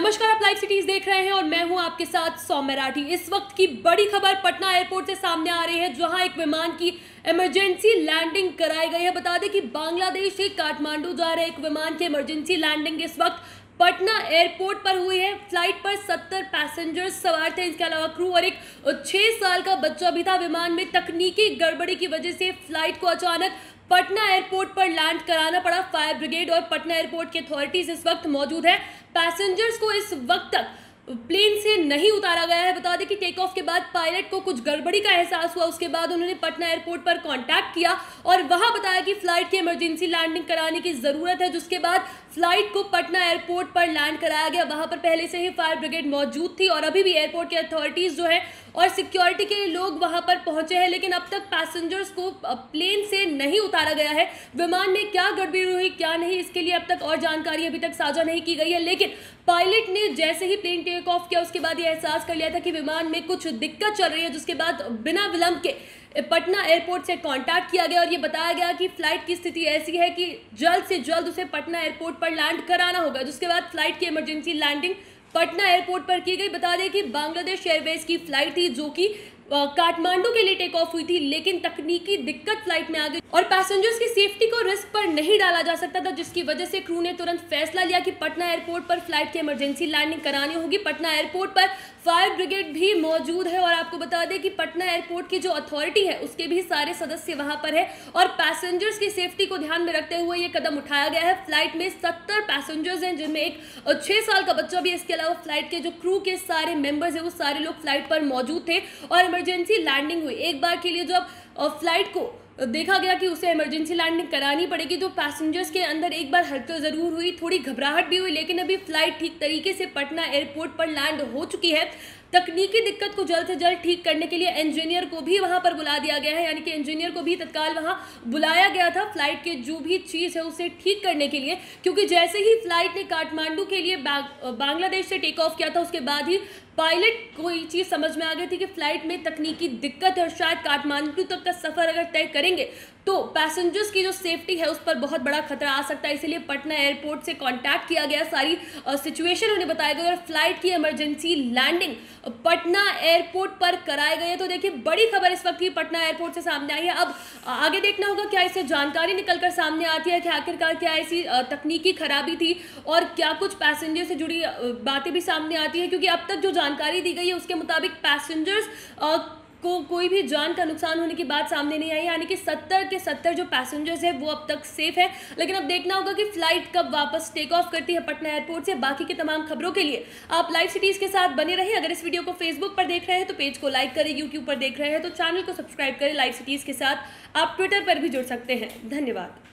नमस्कार आप live cities देख रहे हैं और मैं हूं आपके साथ सौ मराठी इस वक्त की बड़ी खबर पटना एयरपोर्ट से सामने आ रही है जहां एक विमान की इमरजेंसी लैंडिंग कराई गई है बता दें कि बांग्लादेश से काठमांडू जा रहे एक विमान की इमरजेंसी लैंडिंग इस वक्त पटना एयरपोर्ट पर हुई है फ्लाइट पर सत्तर पैसेंजर्स सवार थे इसके अलावा क्रू और एक छः साल का बच्चा भी था विमान में तकनीकी गड़बड़ी की वजह से फ्लाइट को अचानक पटना एयरपोर्ट पर लैंड कराना पड़ा फायर ब्रिगेड और पटना एयरपोर्ट की अथॉरिटीज इस वक्त मौजूद है पैसेंजर्स को इस वक्त तक प्लेन से नहीं उतारा गया है बता दें कि टेक ऑफ के बाद पायलट को कुछ गड़बड़ी का एहसास हुआ उसके बाद उन्होंने पटना एयरपोर्ट पर कांटेक्ट किया और वहां बताया कि फ्लाइट की इमरजेंसी लैंडिंग कराने की ज़रूरत है जिसके बाद फ्लाइट को पटना एयरपोर्ट पर लैंड कराया गया वहां पर पहले से ही फायर ब्रिगेड मौजूद थी और अभी भी एयरपोर्ट की अथॉरिटीज़ जो है और सिक्योरिटी के लोग वहां पर पहुंचे हैं लेकिन अब तक पैसेंजर्स को प्लेन से नहीं उतारा गया है विमान में क्या गड़बड़ी हुई क्या नहीं इसके लिए अब तक और जानकारी अभी तक साझा नहीं की गई है लेकिन पायलट ने जैसे ही प्लेन के टेक ऑफ किया उसके बाद ये एहसास कर लिया था कि विमान में कुछ दिक्कत चल रही है जिसके बाद बिना विलंब के पटना एयरपोर्ट से कांटेक्ट किया गया और ये बताया गया कि फ्लाइट की स्थिति ऐसी है कि जल्द से जल्द उसे पटना एयरपोर्ट पर लैंड कराना होगा जिसके बाद फ्लाइट की इमरजेंसी लैंडिंग पटना एयरपोर्ट पर की गई बता दें कि बांग्लादेश एयरवेज की फ्लाइट थी जो कि काठमांडू के लिए टेक ऑफ हुई थी लेकिन तकनीकी दिक्कत फ्लाइट में आ गई और पैसेंजर्स की सेफ्टी को रिस्क पर नहीं डाला जा सकता था जिसकी वजह से क्रू ने तुरंत फैसला लिया कि पटना एयरपोर्ट पर फ्लाइट की इमरजेंसी लैंडिंग करानी होगी पटना एयरपोर्ट पर फायर ब्रिगेड भी मौजूद है और आपको बता दें कि पटना एयरपोर्ट की जो अथॉरिटी है उसके भी सारे सदस्य वहां पर है और पैसेंजर्स की सेफ्टी को ध्यान में रखते हुए ये कदम उठाया गया है फ्लाइट में सत्तर पैसेंजर्स हैं जिनमें एक छः साल का बच्चा भी इसके अलावा फ्लाइट के जो क्रू के सारे मेंबर्स हैं वो सारे लोग फ्लाइट पर मौजूद थे और इमरजेंसी लैंडिंग हुई एक बार के लिए जब फ्लाइट को देखा गया कि उसे इमरजेंसी लैंडिंग करानी पड़ेगी तो पैसेंजर्स के अंदर एक बार हलचल ज़रूर हुई थोड़ी घबराहट भी हुई लेकिन अभी फ्लाइट ठीक तरीके से पटना एयरपोर्ट पर लैंड हो चुकी है तकनीकी दिक्कत को जल्द से जल्द ठीक करने के लिए इंजीनियर को भी वहां पर बुला दिया गया है यानी कि इंजीनियर को भी तत्काल वहां बुलाया गया था फ्लाइट के जो भी चीज़ है उसे ठीक करने के लिए क्योंकि जैसे ही फ्लाइट ने काठमांडू के लिए बांग्लादेश से टेक ऑफ किया था उसके बाद ही पायलट को ये चीज़ समझ में आ गई थी कि फ्लाइट में तकनीकी दिक्कत है और शायद काठमांडू तक का सफ़र अगर तय करेंगे तो पैसेंजर्स की जो सेफ्टी है उस पर बहुत बड़ा खतरा आ सकता है इसीलिए पटना एयरपोर्ट से कॉन्टैक्ट किया गया सारी सिचुएशन उन्हें बताया गया और फ्लाइट की इमरजेंसी लैंडिंग पटना एयरपोर्ट पर कराए गए तो देखिए बड़ी खबर इस वक्त की पटना एयरपोर्ट से सामने आई है अब आगे देखना होगा क्या इससे जानकारी निकलकर सामने आती है कि आखिरकार क्या ऐसी तकनीकी खराबी थी और क्या कुछ पैसेंजर से जुड़ी बातें भी सामने आती है क्योंकि अब तक जो जानकारी दी गई है उसके मुताबिक पैसेंजर्स को कोई भी जान का नुकसान होने की बात सामने नहीं आई यानी कि सत्तर के सत्तर जो पैसेंजर्स है वो अब तक सेफ है लेकिन अब देखना होगा कि फ्लाइट कब वापस टेक ऑफ करती है पटना एयरपोर्ट से बाकी के तमाम खबरों के लिए आप लाइव सिटीज़ के साथ बने रहें अगर इस वीडियो को फेसबुक पर देख रहे हैं तो पेज को लाइक करें यूट्यूब पर देख रहे हैं तो चैनल को सब्सक्राइब करें लाइव सिटीज़ के साथ आप ट्विटर पर भी जुड़ सकते हैं धन्यवाद